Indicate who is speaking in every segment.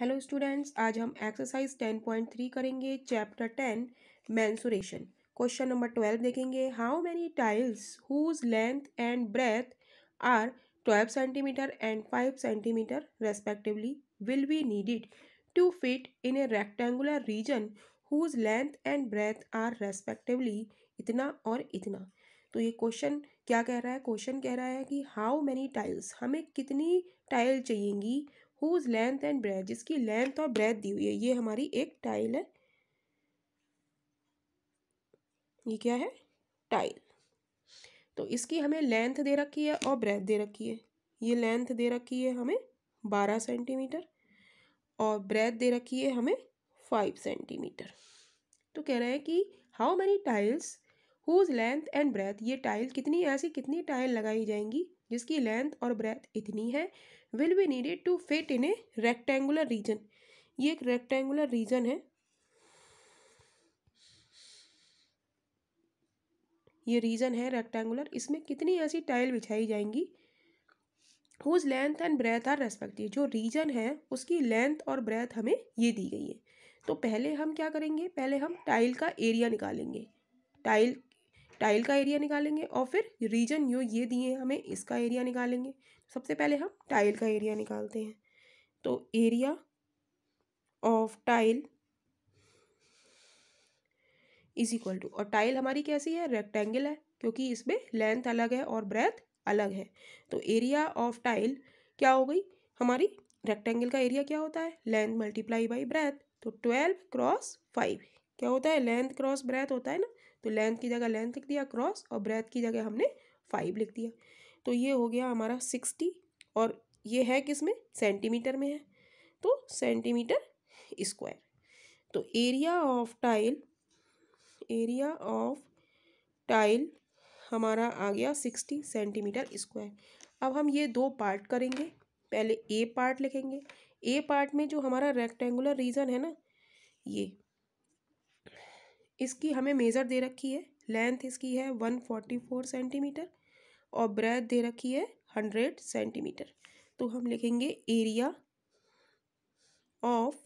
Speaker 1: hello students आज हम exercise ten point three करेंगे chapter ten mensuration question number twelve देखेंगे how many tiles whose length and breadth are twelve centimetre and five centimetre respectively will be needed to fit in a rectangular region whose length and breadth are respectively इतना और इतना तो ये question क्या कह रहा है क्वेश्चन कह रहा है कि हाउ मैनी टाइल्स हमें कितनी टाइल चाहिएगी हुज लेंथ एंड ब्रेथ जिसकी लेंथ और ब्रेथ दी हुई है ये हमारी एक टाइल है ये क्या है टाइल तो इसकी हमें लेंथ दे रखी है और ब्रेथ दे रखी है ये लेंथ दे रखी है हमें बारह सेंटीमीटर और ब्रेथ दे रखी है हमें फाइव सेंटीमीटर तो कह रहे हैं कि how many tiles whose length and breadth ये टाइल कितनी ऐसी कितनी टाइल लगाई जाएंगी जिसकी लेंथ और ब्रेथ इतनी है will be needed to fit in a rectangular region ये एक रेक्टेंगुलर रीजन है ये रीजन है रेक्टेंगुलर इसमें कितनी ऐसी टाइल बिछाई जाएंगी whose length and breadth are respective जो रीजन है उसकी लेंथ और ब्रेथ हमें ये दी गई है तो पहले हम क्या करेंगे पहले हम टाइल का एरिया निकालेंगे टाइल टाइल का एरिया निकालेंगे और फिर रीजन जो ये दिए हमें इसका एरिया निकालेंगे सबसे पहले हम टाइल का एरिया निकालते हैं तो area of tile is equal to और टाइल हमारी कैसी है रेक्टेंगल है क्योंकि इसमें लेंथ अलग है और ब्रेथ अलग है तो एरिया ऑफ टाइल क्या हो गई हमारी रेक्टेंगल का एरिया क्या होता है लेंथ मल्टीप्लाई बाई ब्रेथ तो ट्वेल्व क्रॉस फाइव क्या होता है लेंथ क्रॉस ब्रेथ होता है ना तो लेंथ की जगह लेंथ लिख दिया क्रॉस और ब्रेथ की जगह हमने फाइव लिख दिया तो ये हो गया हमारा सिक्सटी और ये है किस में सेंटीमीटर में है तो सेंटीमीटर स्क्वायर तो area of tile area of tile हमारा आ गया सिक्सटी सेंटीमीटर स्क्वायर अब हम ये दो पार्ट करेंगे पहले ए पार्ट लिखेंगे ए पार्ट में जो हमारा रेक्टेंगुलर रीजन है ना ये इसकी हमें मेज़र दे रखी है लेंथ इसकी है वन फोर्टी फोर सेंटीमीटर और ब्रेथ दे रखी है हंड्रेड सेंटीमीटर तो हम लिखेंगे एरिया ऑफ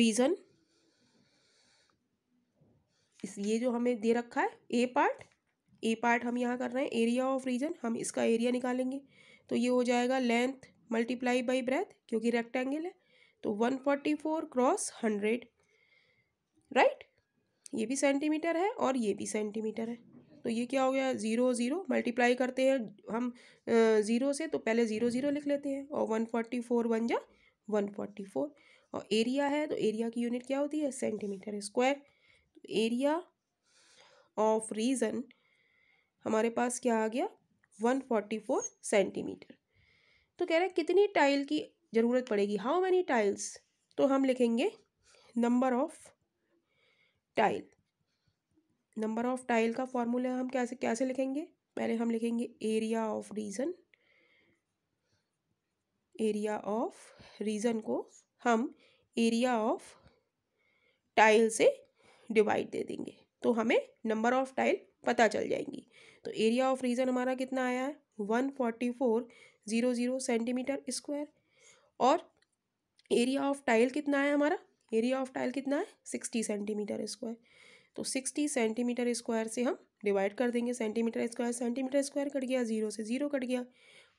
Speaker 1: रीजन इस ये जो हमें दे रखा है ए पार्ट ए पार्ट हम यहाँ कर रहे हैं एरिया ऑफ रीजन हम इसका एरिया निकालेंगे तो ये हो जाएगा लेंथ मल्टीप्लाई बाई ब्रेथ क्योंकि रेक्टेंगल है तो one forty four cross hundred right ये भी सेंटीमीटर है और ये भी सेंटीमीटर है तो ये क्या हो गया ज़ीरो ज़ीरो मल्टीप्लाई करते हैं हम ज़ीरो से तो पहले ज़ीरो ज़ीरो लिख लेते हैं और वन फोर्टी फोर वन जा वन फोर्टी फोर और एरिया है तो एरिया की यूनिट क्या होती है सेंटीमीटर स्क्वायर तो एरिया ऑफ रीज़न हमारे पास क्या आ गया वन फोर्टी फोर सेंटीमीटर तो कह रहे हैं कितनी टाइल की ज़रूरत पड़ेगी हाउ मैनी टाइल्स तो हम लिखेंगे number of tile number of tile का फॉर्मूला हम कैसे कैसे लिखेंगे पहले हम लिखेंगे area of region area of region को हम एरिया ऑफ टाइल से डिवाइड दे देंगे तो हमें नंबर ऑफ टाइल पता चल जाएंगी तो एरिया ऑफ रीजन हमारा कितना आया है one forty four zero zero centimetre square और एरिया ऑफ टाइल कितना है हमारा एरिया ऑफ टाइल कितना है सिक्सटी सेंटीमीटर स्क्वायर तो सिक्सटी सेंटीमीटर स्क्वायर से हम डिवाइड कर देंगे centimetre square centimetre square cut गया ज़ीरो से ज़ीरो कट गया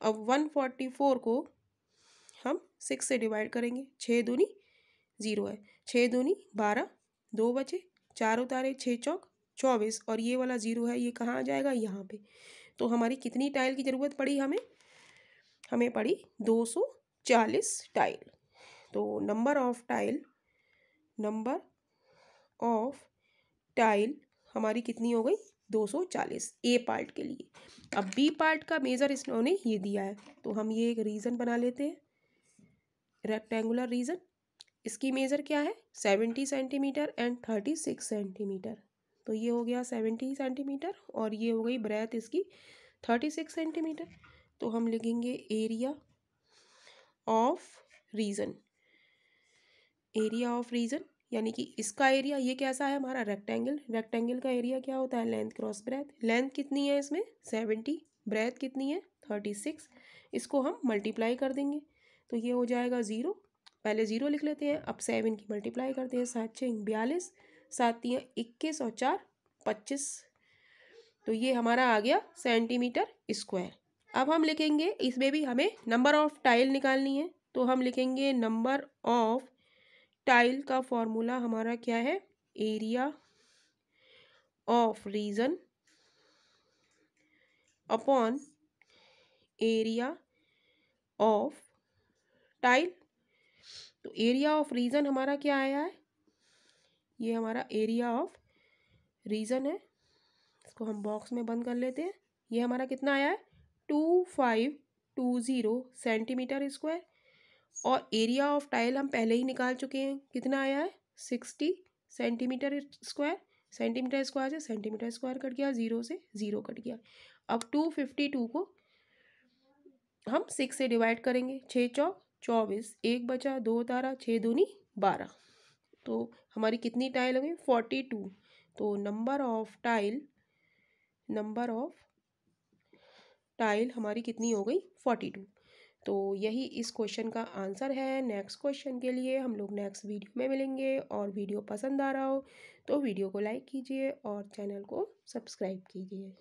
Speaker 1: अब वन फोर्टी फोर को हम सिक्स से डिवाइड करेंगे छः दूनी ज़ीरो है छः दूनी बारह दो बचे चार उतारे छः चौक चौबीस और ये वाला ज़ीरो है ये कहाँ आ जाएगा यहाँ पे तो हमारी कितनी टाइल की ज़रूरत पड़ी हमें हमें पड़ी दो सौ चालीस टाइल तो number of tile number of tile हमारी कितनी हो गई 240 ए पार्ट के लिए अब बी पार्ट का मेज़र इसने ये दिया है तो हम ये एक रीज़न बना लेते हैं रेक्टेंगुलर रीज़न इसकी मेज़र क्या है 70 सेंटीमीटर एंड 36 सेंटीमीटर तो ये हो गया 70 सेंटीमीटर और ये हो गई ब्रेथ इसकी 36 सेंटीमीटर तो हम लिखेंगे area of region area of region यानी कि इसका एरिया ये कैसा है हमारा रेक्टेंगल रेक्टेंगल का एरिया क्या होता है लेंथ क्रॉस ब्रेथ लेंथ कितनी है इसमें सेवेंटी ब्रेथ कितनी है थर्टी सिक्स इसको हम मल्टीप्लाई कर देंगे तो ये हो जाएगा ज़ीरो पहले ज़ीरो लिख लेते हैं अब सेवन की मल्टीप्लाई करते हैं सात छः बयालीस सात तीन इक्कीस और चार पच्चीस तो ये हमारा आ गया सेंटीमीटर स्क्वायर अब हम लिखेंगे इसमें भी हमें नंबर ऑफ टाइल निकालनी है तो हम लिखेंगे नंबर ऑफ टाइल का फॉर्मूला हमारा क्या है area of region upon area of tile तो एरिया ऑफ रीजन हमारा क्या आया है ये हमारा एरिया ऑफ रीजन है इसको हम बॉक्स में बंद कर लेते हैं ये हमारा कितना आया है two five two zero centimetre square और एरिया ऑफ टाइल हम पहले ही निकाल चुके हैं कितना आया है sixty centimetre square centimetre square से सेंटीमीटर स्क्वायर कट गया ज़ीरो से ज़ीरो कट गया अब टू फिफ्टी टू को हम सिक्स से डिवाइड करेंगे छः चौक चौबीस एक बचा दो तारा छः दूनी बारह तो हमारी कितनी टाइल गई फोर्टी टू तो number of tile number of tile हमारी कितनी हो गई फोर्टी टू तो यही इस क्वेश्चन का आंसर है नेक्स्ट क्वेश्चन के लिए हम लोग नेक्स्ट वीडियो में मिलेंगे और वीडियो पसंद आ रहा हो तो वीडियो को लाइक कीजिए और चैनल को सब्सक्राइब कीजिए